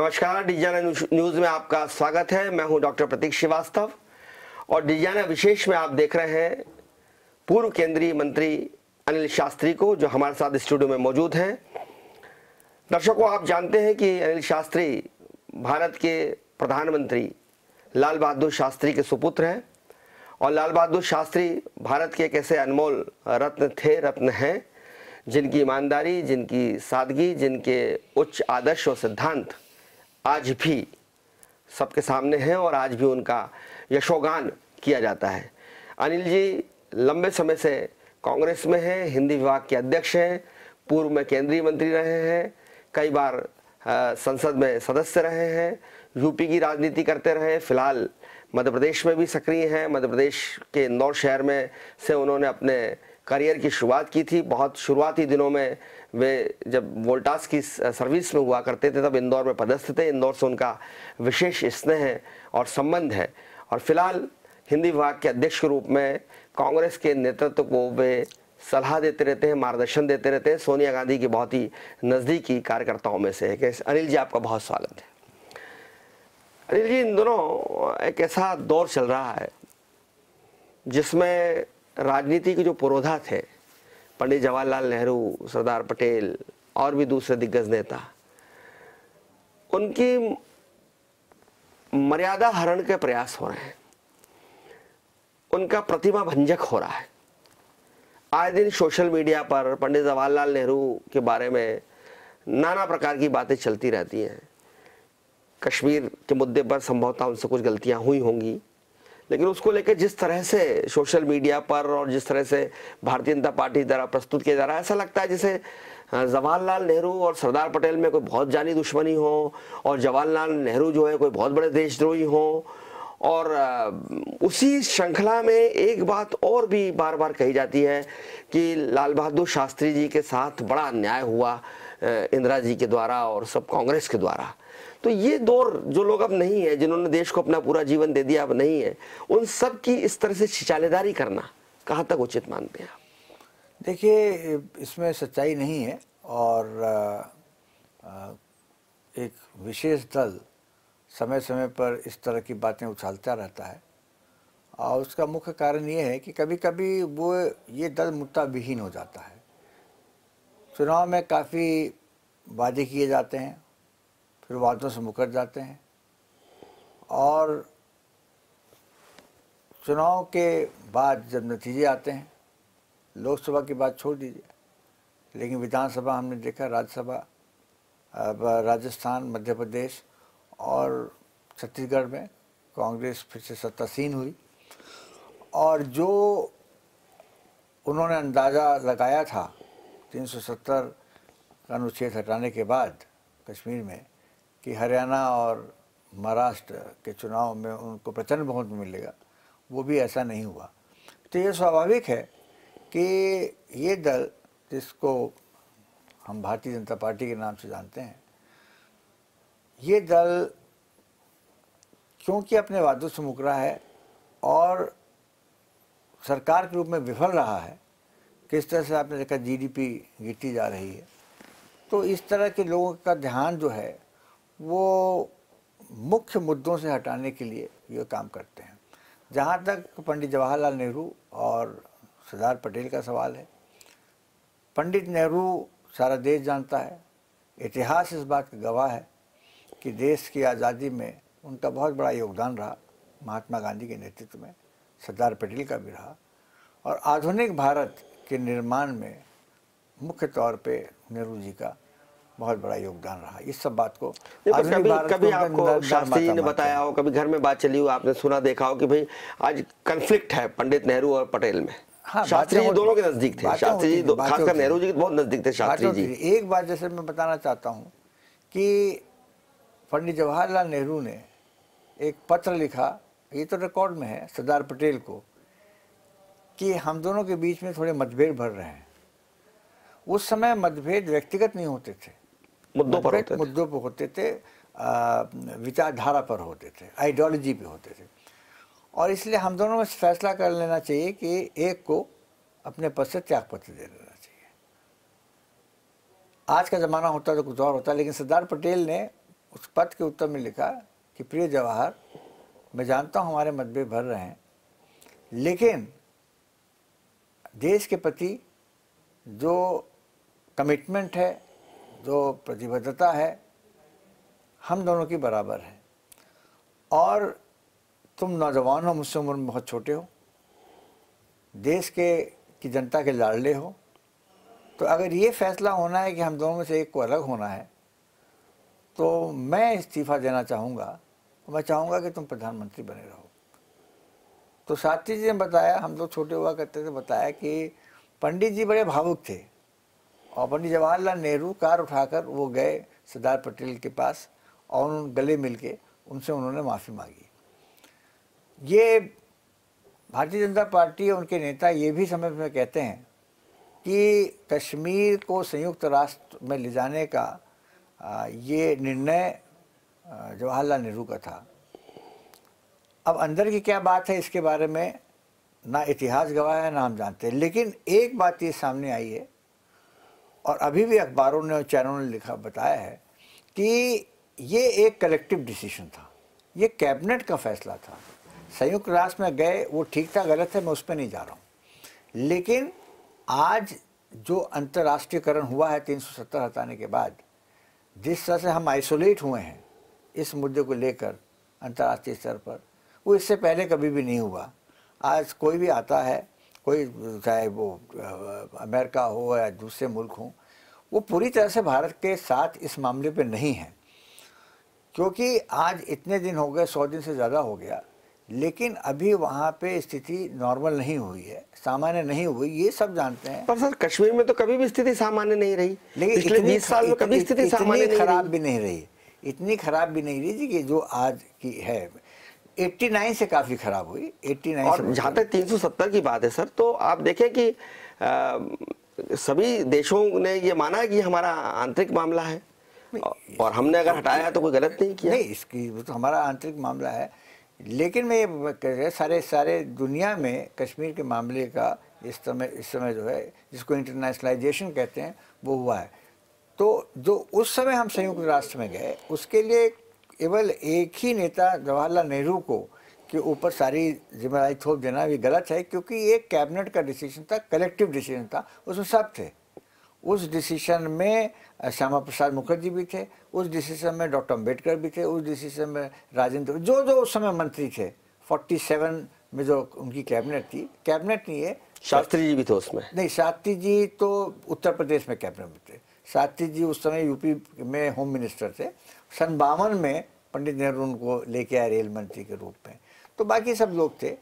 नमस्कार डिजाना न्यूज में आपका स्वागत है मैं हूं डॉक्टर प्रतीक श्रीवास्तव और डिजाना विशेष में आप देख रहे हैं पूर्व केंद्रीय मंत्री अनिल शास्त्री को जो हमारे साथ स्टूडियो में मौजूद हैं दर्शकों आप जानते हैं कि अनिल शास्त्री भारत के प्रधानमंत्री लाल बहादुर शास्त्री के सुपुत्र हैं और लाल बहादुर शास्त्री भारत के एक ऐसे अनमोल रत्न थे रत्न हैं जिनकी ईमानदारी जिनकी सादगी जिनके उच्च आदर्श और सिद्धांत आज भी सबके सामने हैं और आज भी उनका यशोगान किया जाता है अनिल जी लंबे समय से कांग्रेस में हैं हिंदी विभाग के अध्यक्ष हैं पूर्व में केंद्रीय मंत्री रहे हैं कई बार संसद में सदस्य रहे हैं यूपी की राजनीति करते रहे फिलहाल मध्य प्रदेश में भी सक्रिय हैं मध्य प्रदेश के इंदौर शहर में से उन्होंने अपने करियर की शुरुआत की थी बहुत शुरुआती दिनों में वे जब वोल्टास की सर्विस में हुआ करते थे तब इंदौर में पदस्थ थे इंदौर से उनका विशेष स्नेह और संबंध है और फिलहाल हिंदी विभाग के अध्यक्ष के रूप में कांग्रेस के नेतृत्व को वे सलाह देते रहते हैं मार्गदर्शन देते रहते हैं सोनिया गांधी की बहुत ही नज़दीकी कार्यकर्ताओं में से है अनिल जी आपका बहुत स्वागत है अनिल जी इन दोनों एक ऐसा दौर चल रहा है जिसमें राजनीति के जो पुरोधा थे पंडित जवाहरलाल नेहरू सरदार पटेल और भी दूसरे दिग्गज नेता उनकी मर्यादा हरण के प्रयास हो रहे हैं उनका प्रतिमा भंजक हो रहा है आए दिन सोशल मीडिया पर पंडित जवाहरलाल नेहरू के बारे में नाना प्रकार की बातें चलती रहती हैं कश्मीर के मुद्दे पर संभवतः उनसे कुछ गलतियां हुई होंगी लेकिन उसको लेकर जिस तरह से सोशल मीडिया पर और जिस तरह से भारतीय जनता पार्टी द्वारा प्रस्तुत किया जा रहा है ऐसा लगता है जैसे जवाहरलाल नेहरू और सरदार पटेल में कोई बहुत जानी दुश्मनी हो और जवाहरलाल नेहरू जो है कोई बहुत बड़े देशद्रोही हो और उसी श्रृंखला में एक बात और भी बार बार कही जाती है कि लाल बहादुर शास्त्री जी के साथ बड़ा अन्याय हुआ इंदिरा जी के द्वारा और सब कांग्रेस के द्वारा तो ये दौर जो लोग अब नहीं है जिन्होंने देश को अपना पूरा जीवन दे दिया अब नहीं है उन सब की इस तरह से छिचालेदारी करना कहाँ तक उचित मानते हैं आप देखिए इसमें सच्चाई नहीं है और एक विशेष दल समय समय पर इस तरह की बातें उछालता रहता है और उसका मुख्य कारण ये है कि कभी कभी वो ये दल मुद्दा विहीन हो जाता है चुनाव में काफ़ी वादे किए जाते हैं फिर वादों से मुकर जाते हैं और चुनाव के बाद जब नतीजे आते हैं लोकसभा की बात छोड़ दीजिए लेकिन विधानसभा हमने देखा राज्यसभा राजस्थान मध्य प्रदेश और छत्तीसगढ़ में कांग्रेस फिर से सत्तासीन हुई और जो उन्होंने अंदाज़ा लगाया था 370 का अनुच्छेद हटाने के बाद कश्मीर में कि हरियाणा और महाराष्ट्र के चुनाव में उनको प्रचंड बहुमत मिलेगा वो भी ऐसा नहीं हुआ तो ये स्वाभाविक है कि ये दल जिसको हम भारतीय जनता पार्टी के नाम से जानते हैं ये दल क्योंकि अपने वादों से मुकरा है और सरकार के रूप में विफल रहा है किस तरह से आपने देखा जीडीपी गिरती जा रही है तो इस तरह के लोगों का ध्यान जो है वो मुख्य मुद्दों से हटाने के लिए ये काम करते हैं जहाँ तक पंडित जवाहरलाल नेहरू और सरदार पटेल का सवाल है पंडित नेहरू सारा देश जानता है इतिहास इस बात का गवाह है कि देश की आज़ादी में उनका बहुत बड़ा योगदान रहा महात्मा गांधी के नेतृत्व में सरदार पटेल का भी रहा और आधुनिक भारत के निर्माण में मुख्य तौर पे नेहरू जी का बहुत बड़ा योगदान रहा इस सब बात को कभी कभी आपको शास्त्री ने बताया हो कभी घर में बात चली हो आपने सुना देखा हो कि भाई आज कन्फ्लिक्ट है पंडित नेहरू और पटेल में हाँ, शास्त्री जी दोनों के नजदीक थे शास्त्री जी खासकर नेहरू जी के बहुत नजदीक थे शास्त्री जी एक बात जैसे मैं बताना चाहता हूँ कि पंडित जवाहरलाल नेहरू ने एक पत्र लिखा ये तो रिकॉर्ड में है सरदार पटेल को कि हम दोनों के बीच में थोड़े मतभेद भर रहे हैं उस समय मतभेद व्यक्तिगत नहीं होते थे मुद्दों पर होते मुद्दों पर होते थे विचारधारा पर होते थे आइडियोलॉजी पे होते थे और इसलिए हम दोनों में फैसला कर लेना चाहिए कि एक को अपने पद से त्याग पत्र दे देना चाहिए आज का ज़माना होता तो कुछ और होता लेकिन सरदार पटेल ने उस पद के उत्तर में लिखा कि प्रिय जवाहर मैं जानता हूँ हमारे मतभेद भर रहे हैं लेकिन देश के प्रति जो कमिटमेंट है जो प्रतिबद्धता है हम दोनों की बराबर है और तुम नौजवान हो मुझसे उम्र में बहुत छोटे हो देश के की जनता के लाडले हो तो अगर ये फैसला होना है कि हम दोनों में से एक को अलग होना है तो मैं इस्तीफ़ा देना चाहूँगा मैं चाहूँगा कि तुम प्रधानमंत्री बने रहो तो साथी जी ने बताया हम लोग छोटे हुआ करते थे बताया कि पंडित जी बड़े भावुक थे और पंडित जवाहरलाल नेहरू कार उठाकर वो गए सरदार पटेल के पास और उन गले मिल के उनसे उन्होंने माफ़ी मांगी ये भारतीय जनता पार्टी उनके नेता ये भी समय में कहते हैं कि कश्मीर को संयुक्त राष्ट्र में ले जाने का ये निर्णय जवाहरलाल नेहरू का था अब अंदर की क्या बात है इसके बारे में ना इतिहास गवाह है ना हम जानते हैं लेकिन एक बात ये सामने आई है और अभी भी अखबारों ने और चैनलों ने लिखा बताया है कि ये एक कलेक्टिव डिसीजन था ये कैबिनेट का फैसला था संयुक्त राष्ट्र में गए वो ठीक था गलत है मैं उस पर नहीं जा रहा हूँ लेकिन आज जो अंतर्राष्ट्रीयकरण हुआ है 370 हटाने के बाद जिस तरह से हम आइसोलेट हुए हैं इस मुद्दे को लेकर अंतर्राष्ट्रीय स्तर पर वो इससे पहले कभी भी नहीं हुआ आज कोई भी आता है कोई चाहे वो अमेरिका हो या दूसरे मुल्क हों वो पूरी तरह से भारत के साथ इस मामले पे नहीं है क्योंकि आज इतने दिन हो गए सौ दिन से ज़्यादा हो गया लेकिन अभी वहाँ पे स्थिति नॉर्मल नहीं हुई है सामान्य नहीं हुई ये सब जानते हैं पर सर कश्मीर में तो कभी भी स्थिति सामान्य नहीं रही लेकिन पिछले बीस साल में कभी स्थिति सामान्य खराब भी नहीं रही इतनी खराब भी नहीं रही कि जो आज की है 89 से काफी खराब हुई 89 जहां जहाँ तक 370 की बात है सर तो आप देखें कि आ, सभी देशों ने ये माना कि हमारा आंतरिक मामला है और हमने अगर हटाया तो कोई गलत नहीं किया नहीं इसकी तो हमारा आंतरिक मामला है लेकिन मैं ये सारे सारे दुनिया में कश्मीर के मामले का इस समय इस समय जो है जिसको इंटरनेशनलाइजेशन कहते हैं वो हुआ है तो जो उस समय हम संयुक्त राष्ट्र में गए उसके लिए केवल एक ही नेता जवाहरलाल नेहरू को के ऊपर सारी जिम्मेदारी थोप देना भी गलत है क्योंकि ये कैबिनेट का डिसीजन था कलेक्टिव डिसीजन था उसमें सब थे उस डिसीजन में श्यामा प्रसाद मुखर्जी भी थे उस डिसीजन में डॉक्टर अम्बेडकर भी थे उस डिसीजन में राजेंद्र जो जो उस समय मंत्री थे 47 में जो उनकी कैबिनेट थी कैबिनेट नहीं है शास्त्री जी भी थे उसमें नहीं शास्त्री जी तो उत्तर प्रदेश में कैबिनेट में थे शास्त्री जी उस समय यूपी में होम मिनिस्टर थे सन बावन में पंडित नेहरू उनको लेके आए रेल मंत्री के रूप में तो बाकी सब लोग थे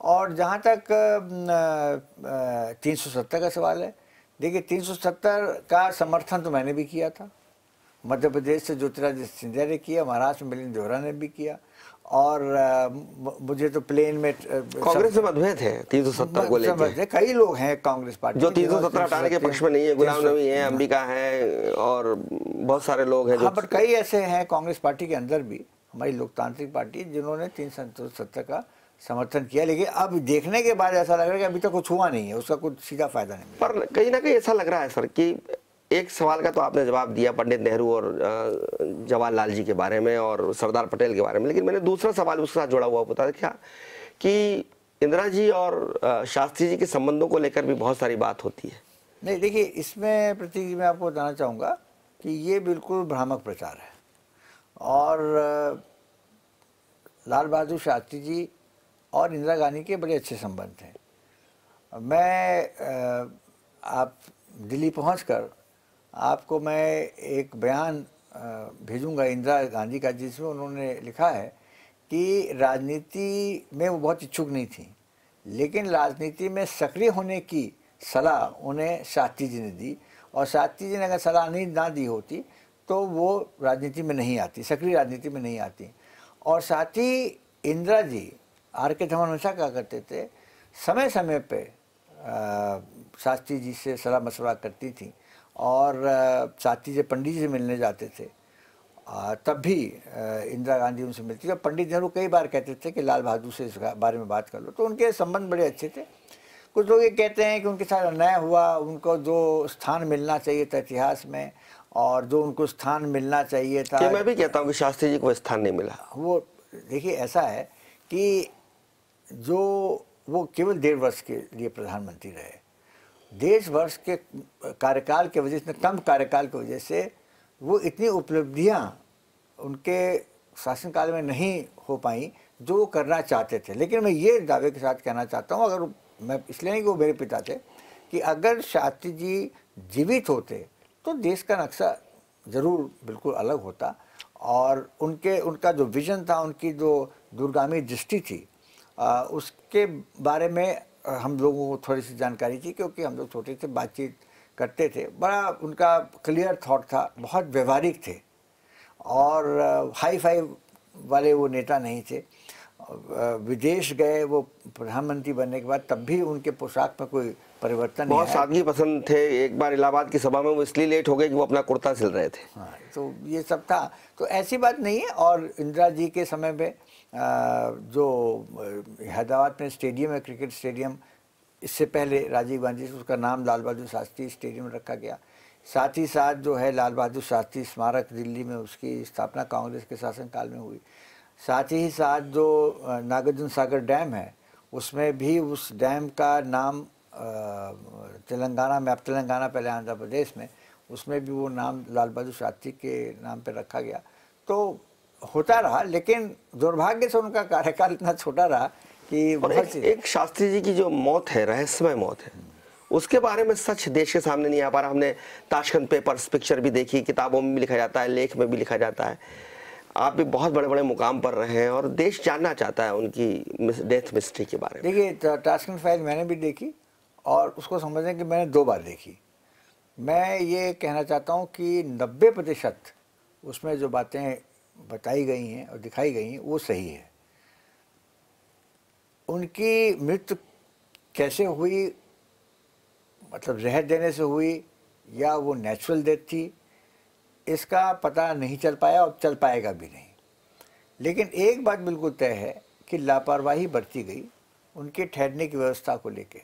और जहाँ तक तीन सौ सत्तर का सवाल है देखिए तीन सौ सत्तर का समर्थन तो मैंने भी किया था मध्य प्रदेश से ज्योतिरादित्य सिंधिया ने किया महाराष्ट्र में मिलिंद देवरा ने भी किया और मुझे तो प्लेन में कांग्रेस में मतभेद है तीन सौ सत्तर को लेकर कई लोग हैं कांग्रेस पार्टी जो तीन सौ सत्तर हटाने के पक्ष में नहीं है गुलाम नबी है अंबिका है और बहुत सारे लोग हैं हाँ बट कई ऐसे हैं कांग्रेस पार्टी के अंदर भी हमारी लोकतांत्रिक पार्टी जिन्होंने तीन सत्तर का समर्थन किया लेकिन अब देखने के बाद ऐसा लग रहा है कि अभी तक तो कुछ हुआ नहीं है उसका कुछ सीधा फायदा नहीं पर कहीं ना कहीं ऐसा लग रहा है सर कि एक सवाल का तो आपने जवाब दिया पंडित नेहरू और जवाहरलाल जी के बारे में और सरदार पटेल के बारे में लेकिन मैंने दूसरा सवाल उसके साथ जुड़ा हुआ पता क्या कि इंदिरा जी और शास्त्री जी के संबंधों को लेकर भी बहुत सारी बात होती है नहीं देखिए इसमें प्रतीक जी मैं आपको बताना चाहूँगा कि ये बिल्कुल भ्रामक प्रचार है और लाल बहादुर शास्त्री जी और इंदिरा गांधी के बड़े अच्छे संबंध थे मैं आप दिल्ली पहुँच आपको मैं एक बयान भेजूंगा इंदिरा गांधी का जिसमें उन्होंने लिखा है कि राजनीति में वो बहुत इच्छुक नहीं थी लेकिन राजनीति में सक्रिय होने की सलाह उन्हें शास्त्री जी ने दी और शास्त्री जी ने अगर सलाह नहीं ना दी होती तो वो राजनीति में नहीं आती सक्रिय राजनीति में नहीं आती और साथ ही इंदिरा जी आर के धवन हमेशा क्या करते थे समय समय पे शास्त्री जी से सलाह मशवरा करती थी और शास्त्री जी पंडित जी से मिलने जाते थे आ, तब भी इंदिरा गांधी उनसे मिलती थी और पंडित नेहरू कई बार कहते थे कि लाल बहादुर से इस बारे में बात कर लो तो उनके संबंध बड़े अच्छे थे कुछ लोग ये कहते हैं कि उनके साथ अन्याय हुआ उनको जो स्थान मिलना चाहिए था इतिहास में और जो उनको स्थान मिलना चाहिए था मैं भी कहता हूँ कि शास्त्री जी को स्थान नहीं मिला वो देखिए ऐसा है कि जो वो केवल डेढ़ वर्ष के लिए प्रधानमंत्री रहे देश वर्ष के कार्यकाल के वजह से कम कार्यकाल की वजह से वो इतनी उपलब्धियाँ उनके शासनकाल में नहीं हो पाई जो करना चाहते थे लेकिन मैं ये दावे के साथ कहना चाहता हूँ अगर मैं इसलिए नहीं कि वो मेरे पिता थे कि अगर शास्त्री जी जीवित होते तो देश का नक्शा ज़रूर बिल्कुल अलग होता और उनके उनका जो विज़न था उनकी जो दूरगामी दृष्टि थी आ, उसके बारे में हम लोगों को थोड़ी सी जानकारी थी क्योंकि हम लोग छोटे से बातचीत करते थे बड़ा उनका क्लियर थाट था बहुत व्यवहारिक थे और हाई फाई वाले वो नेता नहीं थे विदेश गए वो प्रधानमंत्री बनने के बाद तब भी उनके पोशाक पर कोई परिवर्तन बहुत सादगी पसंद थे एक बार इलाहाबाद की सभा में वो इसलिए लेट हो गए कि वो अपना कुर्ता सिल रहे थे हाँ तो ये सब था तो ऐसी बात नहीं है और इंदिरा जी के समय में जो हैदराबाद में स्टेडियम है क्रिकेट स्टेडियम इससे पहले राजीव गांधी से उसका नाम लाल बहादुर शास्त्री स्टेडियम रखा गया साथ ही साथ जो है लाल बहादुर शास्त्री स्मारक दिल्ली में उसकी स्थापना कांग्रेस के शासनकाल में हुई साथ ही साथ जो नागार्जुन सागर डैम है उसमें भी उस डैम का नाम तेलंगाना में अब तेलंगाना पहले आंध्र प्रदेश में उसमें भी वो नाम लाल बहादुर शास्त्री के नाम पर रखा गया तो होता रहा लेकिन दुर्भाग्य से उनका कार्यकाल इतना छोटा रहा कि एक, एक शास्त्री जी की जो मौत है रहस्यमय मौत है उसके बारे में सच देश के सामने नहीं आ पा रहा हमने ताशकंद पेपर्स पिक्चर भी देखी किताबों में भी लिखा जाता है लेख में भी लिखा जाता है आप भी बहुत बड़े बड़े मुकाम पर रहे हैं और देश जानना चाहता है उनकी डेथ मिस्ट्री के बारे में देखिए टास्किंग फाइल मैंने भी देखी और उसको समझने की मैंने दो बार देखी मैं ये कहना चाहता हूँ कि नब्बे प्रतिशत उसमें जो बातें बताई गई हैं और दिखाई गई हैं वो सही है उनकी मृत्यु कैसे हुई मतलब जहर देने से हुई या वो नेचुरल डेथ थी इसका पता नहीं चल पाया और चल पाएगा भी नहीं लेकिन एक बात बिल्कुल तय है कि लापरवाही बरती गई उनके ठहरने की व्यवस्था को लेके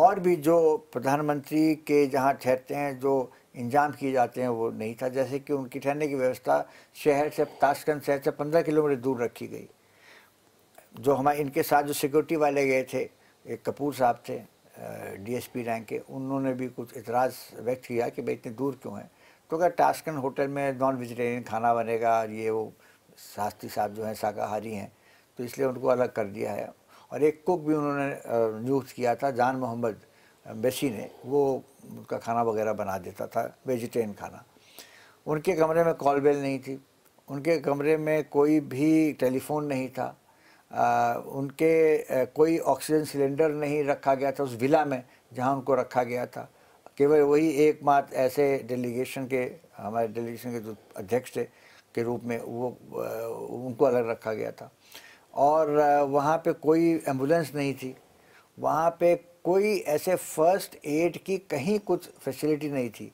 और भी जो प्रधानमंत्री के जहाँ ठहरते हैं जो इंजाम किए जाते हैं वो नहीं था जैसे कि उनकी ठहरने की व्यवस्था शहर से ताशकंद शहर से पंद्रह किलोमीटर दूर रखी गई जो हमारे इनके साथ जो सिक्योरिटी वाले गए थे एक कपूर साहब थे डीएसपी रैंक के उन्होंने भी कुछ इतराज़ व्यक्त किया कि भाई इतने दूर क्यों हैं तो क्या टास्कन होटल में नॉन वेजिटेरियन खाना बनेगा और ये वो शास्त्री साहब जो हैं शाकाहारी हैं तो इसलिए उनको अलग कर दिया है और एक कुक भी उन्होंने नियुक्त किया था जान मोहम्मद बेसी ने वो उनका खाना वगैरह बना देता था वेजिटेरियन खाना उनके कमरे में कॉल बेल नहीं थी उनके कमरे में कोई भी टेलीफोन नहीं था आ, उनके कोई ऑक्सीजन सिलेंडर नहीं रखा गया था उस विला में जहाँ उनको रखा गया था केवल वही एकमात्र ऐसे डेलीगेशन के हमारे डेलीगेशन के जो अध्यक्ष थे के रूप में वो उनको अलग रखा गया था और वहाँ पे कोई एम्बुलेंस नहीं थी वहाँ पे कोई ऐसे फर्स्ट एड की कहीं कुछ फैसिलिटी नहीं थी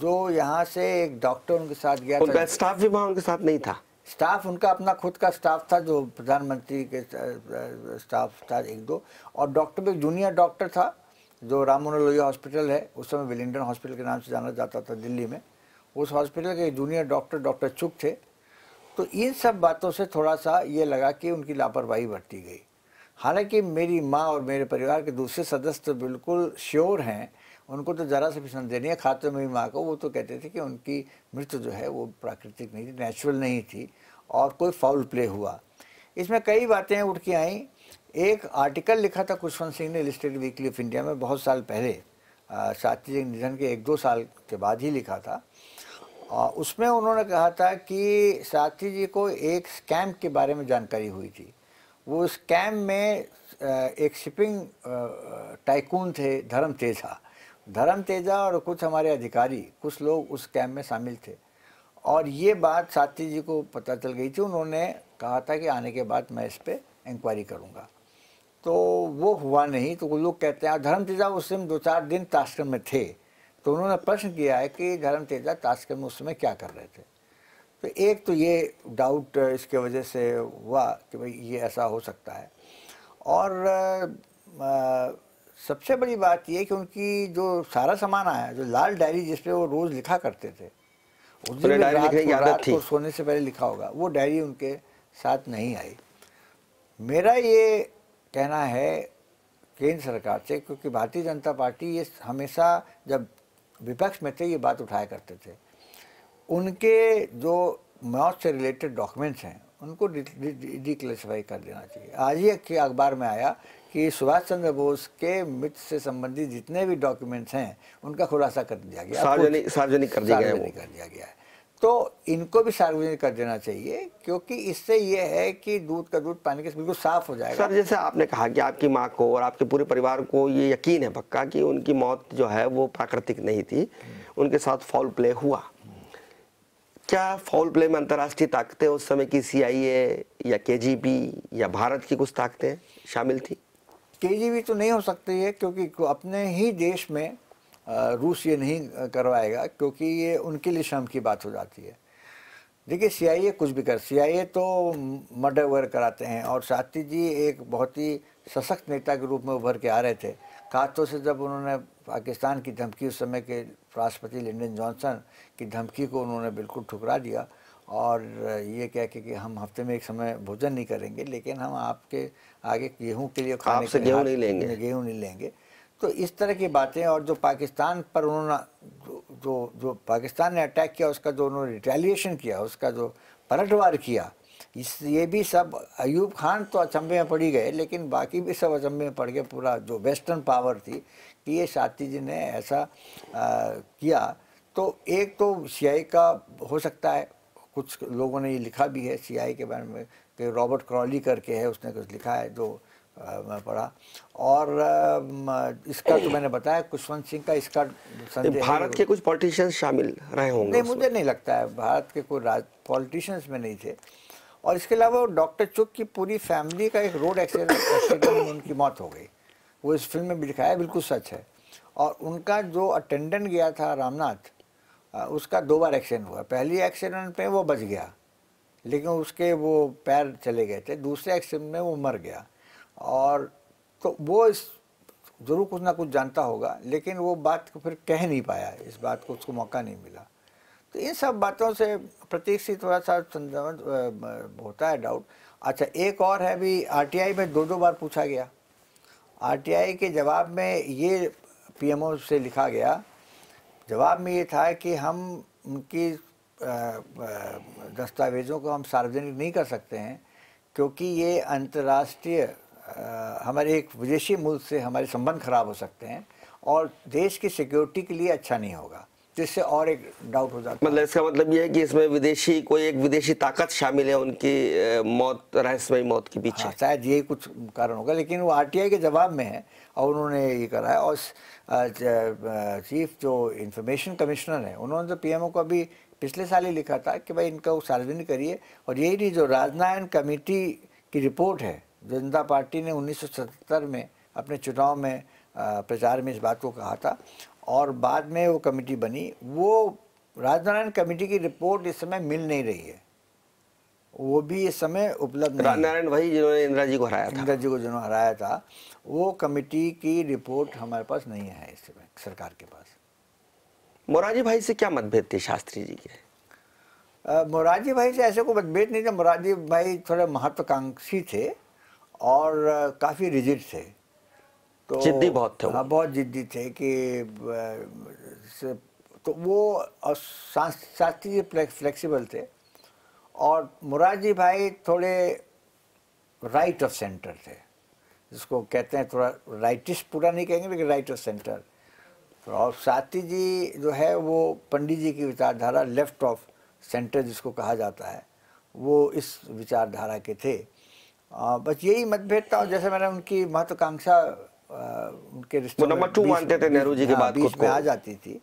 जो यहाँ से एक डॉक्टर उनके साथ गया उनका स्टाफ भी वहाँ उनके साथ नहीं था स्टाफ उनका अपना खुद का स्टाफ था जो प्रधानमंत्री के स्टाफ था एक दो और डॉक्टर भी जूनियर डॉक्टर था जो राम मनोहर लोहिया हॉस्पिटल है उस समय विलिंगडन हॉस्पिटल के नाम से जाना जाता था दिल्ली में उस हॉस्पिटल के जूनियर डॉक्टर डॉक्टर चुक थे तो इन सब बातों से थोड़ा सा ये लगा कि उनकी लापरवाही बरती गई हालांकि मेरी माँ और मेरे परिवार के दूसरे सदस्य तो बिल्कुल श्योर हैं उनको तो ज़रा से भी संदेह नहीं है खाते मेरी माँ को वो तो कहते थे कि उनकी मृत्यु जो है वो प्राकृतिक नहीं थी नेचुरल नहीं थी और कोई फाउल प्ले हुआ इसमें कई बातें उठ के आईं एक आर्टिकल लिखा था कुशवंत सिंह ने लिस्टेड वीकली ऑफ इंडिया में बहुत साल पहले साथी सिंह निधन के एक दो साल के बाद ही लिखा था आ, उसमें उन्होंने कहा था कि शास्त्री जी को एक स्कैम के बारे में जानकारी हुई थी वो स्कैम में एक शिपिंग टाइकून थे धर्म तेजा धर्म तेजा और कुछ हमारे अधिकारी कुछ लोग उस स्कैम में शामिल थे और ये बात शास्त्री जी को पता चल गई थी उन्होंने कहा था कि आने के बाद मैं इस पर इंक्वायरी करूँगा तो वो हुआ नहीं तो वो लोग कहते हैं हाँ, धर्म तेजा उस समय दो चार दिन ताश्कर्म में थे तो उन्होंने प्रश्न किया है कि धर्म तेजा ताश्कर्म में उस समय क्या कर रहे थे तो एक तो ये डाउट इसके वजह से हुआ कि भाई ये ऐसा हो सकता है और आ, सबसे बड़ी बात ये कि उनकी जो सारा सामान आया जो लाल डायरी जिसपे वो रोज़ लिखा करते थे उस दिन रात को सोने से पहले लिखा होगा वो डायरी उनके साथ नहीं आई मेरा ये कहना है केंद्र सरकार से क्योंकि भारतीय जनता पार्टी ये हमेशा जब विपक्ष में थे ये बात उठाया करते थे उनके जो मौत से रिलेटेड डॉक्यूमेंट्स हैं उनको डिक्लेसिफाई कर देना चाहिए आज ही अखबार में आया कि सुभाष चंद्र बोस के मित्र से संबंधित जितने भी डॉक्यूमेंट्स हैं उनका खुलासा कर दिया गया सार्वजनिक कर दिया गया है तो इनको भी सार्वजनिक कर देना चाहिए क्योंकि इससे यह है कि दूध का दूध पानी के बिल्कुल साफ हो जाएगा सर जैसे आपने कहा कि आपकी माँ को और आपके पूरे परिवार को ये यकीन है पक्का कि उनकी मौत जो है वो प्राकृतिक नहीं थी उनके साथ फॉल प्ले हुआ क्या फॉल प्ले में अंतर्राष्ट्रीय ताकतें उस समय की ए या केजीबी या भारत की कुछ ताकतें शामिल थी बी तो नहीं हो सकती है क्योंकि अपने ही देश में रूस ये नहीं करवाएगा क्योंकि ये उनके लिए शर्म की बात हो जाती है देखिए सीआईए कुछ भी कर सीआईए तो मर्डर वगैरह कराते हैं और शास्त्री जी एक बहुत ही सशक्त नेता के रूप में उभर के आ रहे थे खासतौर से जब उन्होंने पाकिस्तान की धमकी उस समय के राष्ट्रपति लिंडन जॉनसन की धमकी को उन्होंने बिल्कुल ठुकरा दिया और ये कह के कि हम हफ्ते में एक समय भोजन नहीं करेंगे लेकिन हम आपके आगे गेहूँ के लिए खाने गेहूँ नहीं लेंगे गेहूँ नहीं लेंगे तो इस तरह की बातें और जो पाकिस्तान पर उन्होंने जो जो पाकिस्तान ने अटैक किया उसका जो उन्होंने रिटेलिएशन किया उसका जो पलटवार किया इस ये भी सब अयूब खान तो अचंभे में पड़ी गए लेकिन बाकी भी सब अचंभे में पड़ गए पूरा जो वेस्टर्न पावर थी कि ये साथी जी ने ऐसा आ, किया तो एक तो सी का हो सकता है कुछ लोगों ने ये लिखा भी है सी के बारे में कि रॉबर्ट क्रॉली करके है उसने कुछ लिखा है जो मैं पढ़ा और इसका तो मैंने बताया कुशवंत सिंह का इसका भारत के कुछ पॉलिटिशियंस शामिल रहे होंगे नहीं मुझे नहीं लगता है भारत के कोई राज पॉलिटिशियंस में नहीं थे और इसके अलावा डॉक्टर चुक की पूरी फैमिली का एक रोड एक्सीडेंट में उनकी मौत हो गई वो इस फिल्म में भी दिखाया बिल्कुल सच है और उनका जो अटेंडेंट गया था रामनाथ उसका दो बार एक्सीडेंट हुआ पहली एक्सीडेंट में वो बच गया लेकिन उसके वो पैर चले गए थे दूसरे एक्सीडेंट में वो मर गया और तो वो इस ज़रूर कुछ ना कुछ जानता होगा लेकिन वो बात को फिर कह नहीं पाया इस बात को उसको मौका नहीं मिला तो इन सब बातों से प्रतीक से थोड़ा सा संदर्भ होता है डाउट अच्छा एक और है भी आरटीआई में दो दो बार पूछा गया आरटीआई के जवाब में ये पीएमओ से लिखा गया जवाब में ये था कि हम उनकी दस्तावेज़ों को हम सार्वजनिक नहीं कर सकते हैं क्योंकि ये अंतर्राष्ट्रीय हमारे एक विदेशी मुल्क से हमारे संबंध खराब हो सकते हैं और देश की सिक्योरिटी के लिए अच्छा नहीं होगा जिससे और एक डाउट हो जाता है मतलब इसका मतलब यह है कि इसमें विदेशी कोई एक विदेशी ताकत शामिल है उनकी मौत रहस्यमय मौत के पीछे हाँ, शायद यही कुछ कारण होगा लेकिन वो आरटीआई के जवाब में है और उन्होंने ये करा है और चीफ जो इंफॉर्मेशन कमिश्नर है उन्होंने तो पीएमओ को अभी पिछले साल ही लिखा था कि भाई इनका सार्वजनिक करिए और यही नहीं जो राजनारायण कमेटी की रिपोर्ट है जनता पार्टी ने 1977 में अपने चुनाव में प्रचार में इस बात को कहा था और बाद में वो कमेटी बनी वो राजनारायण कमेटी की रिपोर्ट इस समय मिल नहीं रही है वो भी इस समय उपलब्ध नारायण वही जिन्होंने इंदिरा जी को हराया था इंदिरा जी को जिन्होंने हराया था वो कमेटी की रिपोर्ट हमारे पास नहीं है इस समय सरकार के पास मोराजी भाई से क्या मतभेद थे शास्त्री जी के मोराजी भाई से ऐसे कोई मतभेद नहीं था मोराजी भाई थोड़े महत्वाकांक्षी थे और काफ़ी रिजिड थे तो जिद्दी बहुत थे हाँ बहुत जिद्दी थे कि तो वो शास्त्री जी फ्लेक्सीबल थे और मुरारजी भाई थोड़े राइट ऑफ सेंटर थे जिसको कहते हैं थोड़ा राइटिस्ट पूरा नहीं कहेंगे लेकिन राइट ऑफ सेंटर और साथी जी जो है वो पंडित जी की विचारधारा लेफ्ट ऑफ सेंटर जिसको कहा जाता है वो इस विचारधारा के थे बस यही मतभेद था जैसे मैंने उनकी महत्वाकांक्षा उनके रिश्ते नंबर टू मानते थे नेहरू जी के बाद बीच में आ जाती थी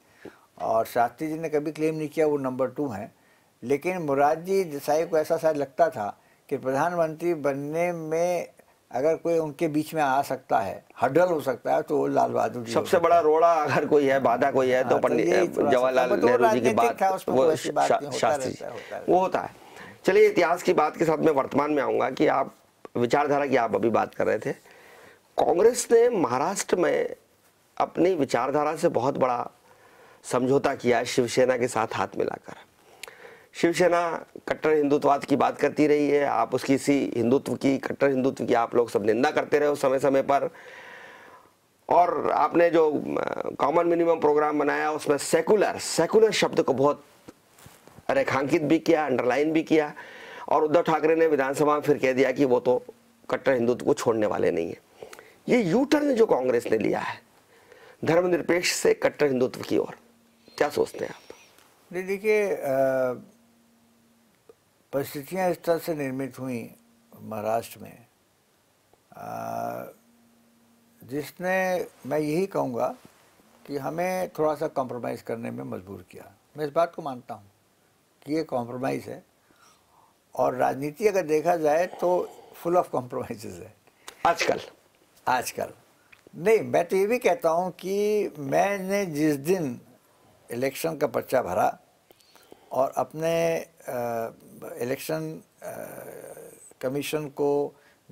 और शास्त्री जी ने कभी क्लेम नहीं किया वो नंबर टू हैं लेकिन मुराद जी देसाई को ऐसा शायद लगता था कि प्रधानमंत्री बनने में अगर कोई उनके बीच में आ सकता है हडल हो सकता है तो वो लाल बहादुर सबसे बड़ा रोड़ा अगर कोई है बाधा कोई है हाँ, तो, तो पंडित जवाहरलाल मतलब नेहरू जी की बात वो शास्त्री वो होता है चलिए इतिहास की बात के साथ मैं वर्तमान में आऊँगा कि आप विचारधारा की आप अभी बात कर रहे थे कांग्रेस ने महाराष्ट्र में अपनी विचारधारा से बहुत बड़ा समझौता किया शिवसेना के साथ हाथ मिलाकर शिवसेना कट्टर हिंदुत्ववाद की बात करती रही है आप उसकी इसी हिंदुत्व की कट्टर हिंदुत्व की आप लोग सब निंदा करते रहे हो समय समय पर और आपने जो कॉमन मिनिमम प्रोग्राम बनाया उसमें सेकुलर सेकुलर शब्द को बहुत रेखांकित भी किया अंडरलाइन भी किया और उद्धव ठाकरे ने विधानसभा में फिर कह दिया कि वो तो कट्टर हिंदुत्व को छोड़ने वाले नहीं है ये यू टर्न जो कांग्रेस ने लिया है धर्मनिरपेक्ष से कट्टर हिंदुत्व की ओर क्या सोचते हैं आप देखिए परिस्थितियाँ इस तरह से निर्मित हुई महाराष्ट्र में जिसने मैं यही कहूँगा कि हमें थोड़ा सा कॉम्प्रोमाइज़ करने में मजबूर किया मैं इस बात को मानता हूँ कि ये कॉम्प्रोमाइज़ है और राजनीति अगर देखा जाए तो फुल ऑफ कॉम्प्रोमाइज है आजकल आजकल नहीं मैं तो ये भी कहता हूँ कि मैंने जिस दिन इलेक्शन का पर्चा भरा और अपने इलेक्शन कमीशन को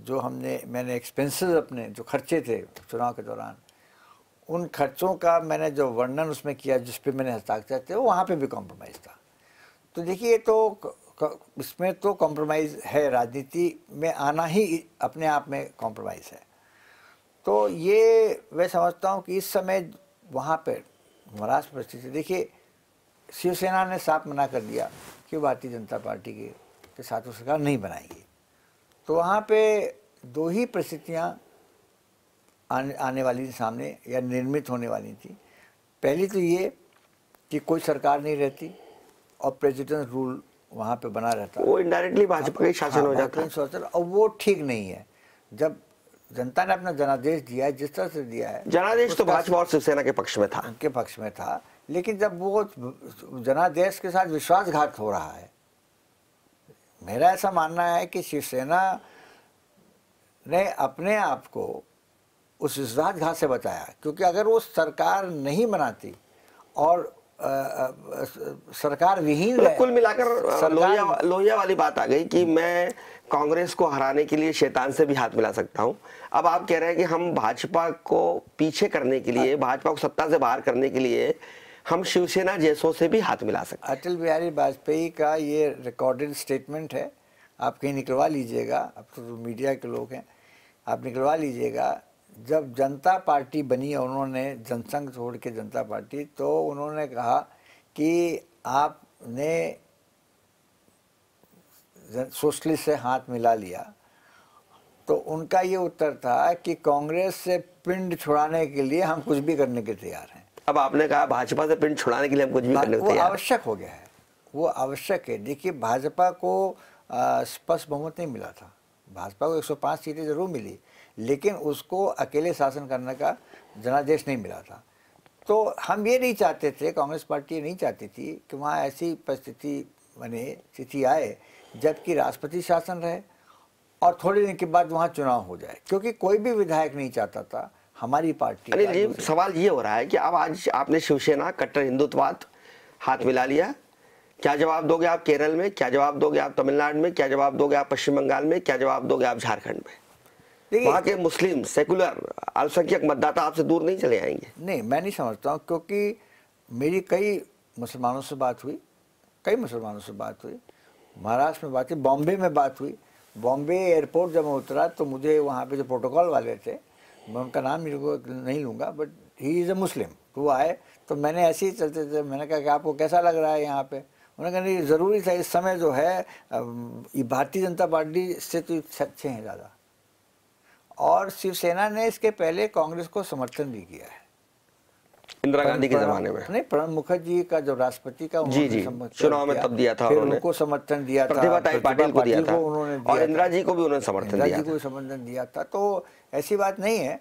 जो हमने मैंने एक्सपेंसेस अपने जो खर्चे थे चुनाव के दौरान उन खर्चों का मैंने जो वर्णन उसमें किया जिस पे मैंने हस्ताक्षर थे वो वहाँ पे भी कॉम्प्रोमाइज़ था तो देखिए तो उसमें तो कॉम्प्रोमाइज़ है राजनीति में आना ही अपने आप में कॉम्प्रोमाइज़ है तो ये मैं समझता हूँ कि इस समय वहाँ पर महाराष्ट्र परिस्थिति देखिए शिवसेना ने साफ मना कर दिया कि भारतीय जनता पार्टी के, के साथ वो सरकार नहीं बनाएगी तो वहाँ पे दो ही परिस्थितियाँ आने आने वाली थी सामने या निर्मित होने वाली थी पहली तो ये कि कोई सरकार नहीं रहती और प्रेसिडेंट रूल वहाँ पे बना रहता वो इनडायरेक्टली भाजपा का शासन हाँ, हो जाता है शासन तो और वो ठीक नहीं है जब जनता ने अपना जनादेश दिया है जिस तरह से दिया है जनादेश तो भाजपा और शिवसेना के पक्ष में था उनके पक्ष में था लेकिन जब वो जनादेश के साथ विश्वासघात हो रहा है मेरा ऐसा मानना है कि शिवसेना ने अपने आप को उस विश्वासघात से बचाया क्योंकि अगर वो सरकार नहीं बनाती और सरकार विहीन कुल मिलाकर लोहिया लोहिया वाली बात आ गई कि मैं कांग्रेस को हराने के लिए शैतान से भी हाथ मिला सकता हूं अब आप कह रहे हैं कि हम भाजपा को पीछे करने के लिए भाजपा को सत्ता से बाहर करने के लिए हम शिवसेना जैसों से भी हाथ मिला सकते अटल बिहारी वाजपेयी का ये रिकॉर्डेड स्टेटमेंट है आप कहीं निकलवा लीजिएगा अब तो मीडिया के लोग हैं आप निकलवा लीजिएगा जब जनता पार्टी बनी उन्होंने जनसंघ छोड़ के जनता पार्टी तो उन्होंने कहा कि आपने सोशलिस्ट से हाथ मिला लिया तो उनका ये उत्तर था कि कांग्रेस से पिंड छुड़ाने के लिए हम कुछ भी करने के तैयार हैं अब आपने कहा भाजपा से पिंड छुड़ाने के लिए हम कुछ भी करने वो आवश्यक हो गया है वो आवश्यक है देखिए भाजपा को स्पष्ट बहुमत नहीं मिला था भाजपा को 105 सीटें जरूर मिली लेकिन उसको अकेले शासन करने का जनादेश नहीं मिला था तो हम ये नहीं चाहते थे कांग्रेस पार्टी ये नहीं चाहती थी कि वहाँ ऐसी परिस्थिति बने स्थिति आए जबकि राष्ट्रपति शासन रहे और थोड़े दिन के बाद वहाँ चुनाव हो जाए क्योंकि कोई भी विधायक नहीं चाहता था हमारी पार्टी अरे जी सवाल ये हो रहा है कि अब आज आपने शिवसेना कट्टर हिंदुत्ववाद हाथ मिला लिया क्या जवाब दोगे आप केरल में क्या जवाब दोगे आप तमिलनाडु में क्या जवाब दोगे आप पश्चिम बंगाल में क्या जवाब दोगे आप झारखंड में वहाँ के मुस्लिम सेकुलर अल्पसंख्यक मतदाता आपसे दूर नहीं चले आएंगे नहीं मैं नहीं समझता हूँ क्योंकि मेरी कई मुसलमानों से बात हुई कई मुसलमानों से बात हुई महाराष्ट्र में बात हुई बॉम्बे में बात हुई बॉम्बे एयरपोर्ट जब मैं उतरा तो मुझे वहाँ पे जो प्रोटोकॉल वाले थे मैं उनका नाम मेरे को नहीं लूँगा बट ही इज़ अ मुस्लिम वो आए तो मैंने ऐसे ही चलते थे मैंने कहा कि आपको कैसा लग रहा है यहाँ पे उन्होंने कहा नहीं ज़रूरी था इस समय जो है भारतीय जनता पार्टी से तो अच्छे हैं ज़्यादा और शिवसेना ने इसके पहले कांग्रेस को समर्थन भी किया है इंदिरा गांधी के जमाने में नहीं प्रणब मुखर्जी का जो राष्ट्रपति का जी जी चुनाव में तब दिया था उन्होंने उनको समर्थन दिया था प्रतिभा पाटिल को दिया था उन्होंने और इंदिरा जी को भी उन्होंने समर्थन दिया को समर्थन दिया था तो ऐसी बात नहीं है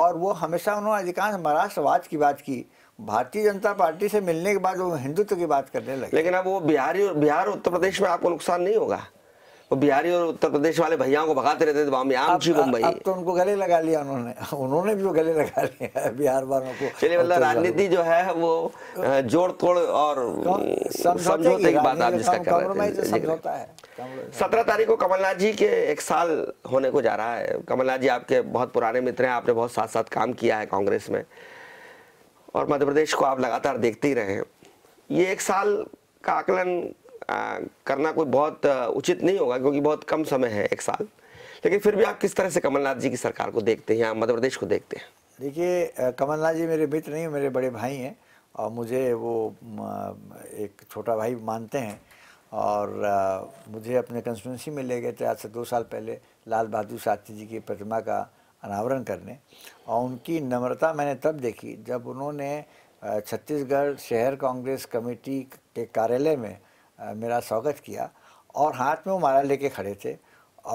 और वो हमेशा उन्होंने अधिकांश महाराष्ट्रवाद की बात की भारतीय जनता पार्टी से मिलने के बाद वो हिंदुत्व की बात करने लगे लेकिन अब वो बिहार बिहार उत्तर प्रदेश में आपको नुकसान नहीं होगा वो बिहारी और उत्तर प्रदेश वाले भैयाओं को भगाते रहते थे बॉम्बे तो आम जी बम्बई अब तो उनको गले लगा लिया उन्होंने उन्होंने भी वो गले लगा लिया बिहार वालों को चलिए मतलब तो राजनीति जो है वो तो जोड़ तोड़ और समझौते की बात आप जिसका कर रहे हैं सत्रह तारीख को कमलनाथ जी के एक साल होने को जा रहा है कमलनाथ जी आपके बहुत पुराने मित्र हैं आपने बहुत साथ साथ काम किया है कांग्रेस में और मध्य प्रदेश को आप लगातार देखते ही रहे ये एक साल का आकलन करना कोई बहुत उचित नहीं होगा क्योंकि बहुत कम समय है एक साल लेकिन फिर भी आप किस तरह से कमलनाथ जी की सरकार को देखते हैं या मध्य प्रदेश को देखते हैं देखिए कमलनाथ जी मेरे मित्र नहीं मेरे बड़े भाई हैं और मुझे वो एक छोटा भाई मानते हैं और मुझे अपने कंस्टिट्यूंसी में ले गए थे आज से दो साल पहले लाल बहादुर शास्त्री जी की प्रतिमा का अनावरण करने और उनकी नम्रता मैंने तब देखी जब उन्होंने छत्तीसगढ़ शहर कांग्रेस कमेटी के कार्यालय में मेरा स्वागत किया और हाथ में वो माला लेके खड़े थे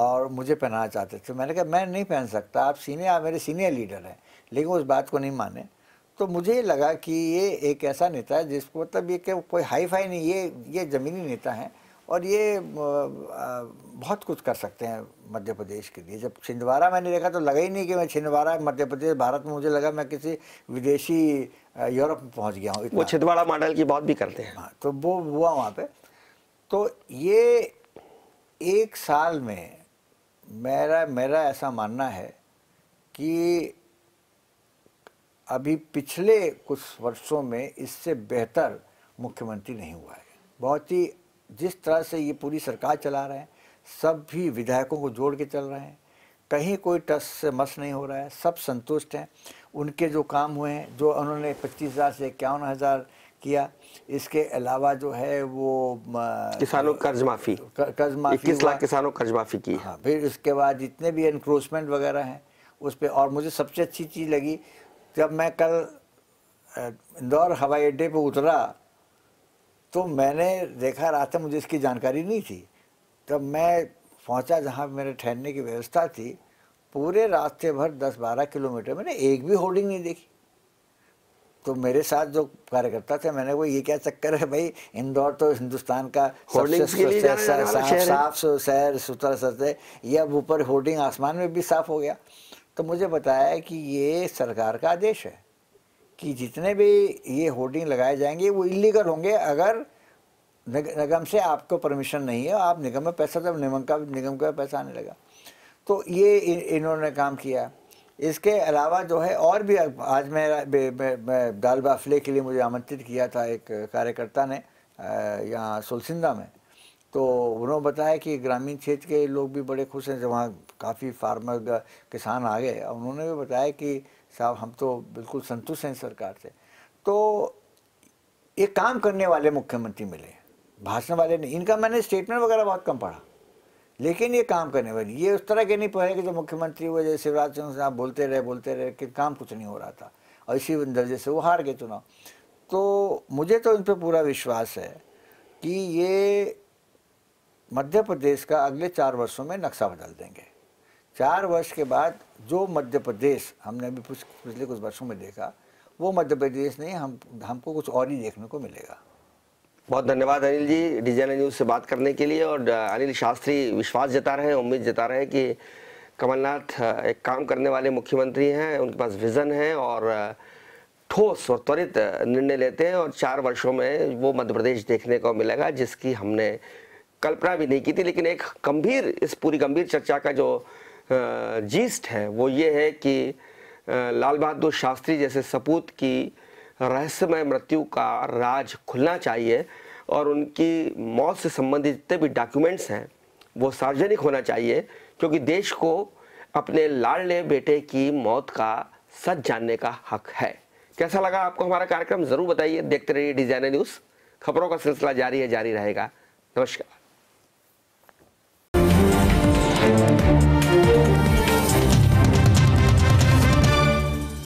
और मुझे पहनाना चाहते थे मैंने कहा मैं नहीं पहन सकता आप सीनियर आप मेरे सीनियर लीडर हैं लेकिन उस बात को नहीं माने तो मुझे ये लगा कि ये एक ऐसा नेता है जिसको मतलब ये कोई हाई फाई नहीं ये ये ज़मीनी नेता हैं और ये बहुत कुछ कर सकते हैं मध्य प्रदेश के लिए जब छिंदवाड़ा मैंने देखा तो लगा ही नहीं कि मैं छिंदवाड़ा मध्य प्रदेश भारत में मुझे लगा मैं किसी विदेशी यूरोप में पहुंच गया हूँ वो छिंदवाड़ा मॉडल की बात भी करते हैं हाँ तो वो हुआ वहाँ पे तो ये एक साल में मेरा मेरा ऐसा मानना है कि अभी पिछले कुछ वर्षों में इससे बेहतर मुख्यमंत्री नहीं हुआ है बहुत ही जिस तरह से ये पूरी सरकार चला रहे हैं सब भी विधायकों को जोड़ के चल रहे हैं कहीं कोई टस से मस नहीं हो रहा है सब संतुष्ट हैं उनके जो काम हुए हैं जो उन्होंने पच्चीस हज़ार से इक्यावन हज़ार किया इसके अलावा जो है वो किसानों कर्ज माफ़ी कर्ज माफी लाख किसानों कर्ज माफ़ी की हाँ फिर इसके बाद जितने भी इनक्रोचमेंट वगैरह हैं उस पर और मुझे सबसे अच्छी चीज़ लगी जब मैं कल इंदौर हवाई अड्डे पर उतरा तो मैंने देखा रास्ते मुझे इसकी जानकारी नहीं थी तब मैं पहुंचा जहां मेरे ठहरने की व्यवस्था थी पूरे रास्ते भर 10-12 किलोमीटर मैंने एक भी होर्डिंग नहीं देखी तो मेरे साथ जो कार्यकर्ता थे मैंने वो ये क्या चक्कर है भाई इंदौर तो हिंदुस्तान का साफ सैर सुथरा है ये अब ऊपर होर्डिंग आसमान में भी साफ हो गया तो मुझे बताया कि ये सरकार का आदेश है कि जितने भी ये होर्डिंग लगाए जाएंगे वो इलीगल होंगे अगर निगम से आपको परमिशन नहीं है आप निगम में पैसा तब निगम का निगम का पैसा आने लगा तो ये इन्होंने काम किया इसके अलावा जो है और भी आज मैं दाल बाफले के लिए मुझे आमंत्रित किया था एक कार्यकर्ता ने यहाँ सुलसिंदा में तो उन्होंने बताया कि ग्रामीण क्षेत्र के लोग भी बड़े खुश हैं वहाँ काफ़ी फार्मर किसान आ गए और उन्होंने भी बताया कि साहब हम तो बिल्कुल संतुष्ट हैं सरकार से तो ये काम करने वाले मुख्यमंत्री मिले भाषण वाले नहीं इनका मैंने स्टेटमेंट वगैरह बहुत कम पढ़ा लेकिन ये काम करने वाली ये उस तरह के नहीं पढ़े कि जो मुख्यमंत्री हुए जैसे शिवराज सिंह साहब बोलते रहे बोलते रहे कि काम कुछ नहीं हो रहा था और इसी दर्जे से वो हार गए चुनाव तो मुझे तो इन पर पूरा विश्वास है कि ये मध्य प्रदेश का अगले चार वर्षों में नक्शा बदल देंगे चार वर्ष के बाद जो मध्य प्रदेश हमने अभी पिछले कुछ वर्षों में देखा वो मध्य प्रदेश नहीं हम हमको कुछ और ही देखने को मिलेगा बहुत धन्यवाद अनिल जी डिजाइन न्यूज़ से बात करने के लिए और अनिल शास्त्री विश्वास जता रहे हैं उम्मीद जता रहे हैं कि कमलनाथ एक काम करने वाले मुख्यमंत्री हैं उनके पास विज़न है और ठोस और त्वरित निर्णय लेते हैं और चार वर्षों में वो मध्य प्रदेश देखने को मिलेगा जिसकी हमने कल्पना भी नहीं की थी लेकिन एक गंभीर इस पूरी गंभीर चर्चा का जो जीस्ट है वो ये है कि लाल बहादुर शास्त्री जैसे सपूत की रहस्यमय मृत्यु का राज खुलना चाहिए और उनकी मौत से संबंधित जितने भी डॉक्यूमेंट्स हैं वो सार्वजनिक होना चाहिए क्योंकि देश को अपने लाडले बेटे की मौत का सच जानने का हक है कैसा लगा आपको हमारा कार्यक्रम ज़रूर बताइए देखते रहिए डिजाइनर न्यूज़ खबरों का सिलसिला जारी है जारी रहेगा नमस्कार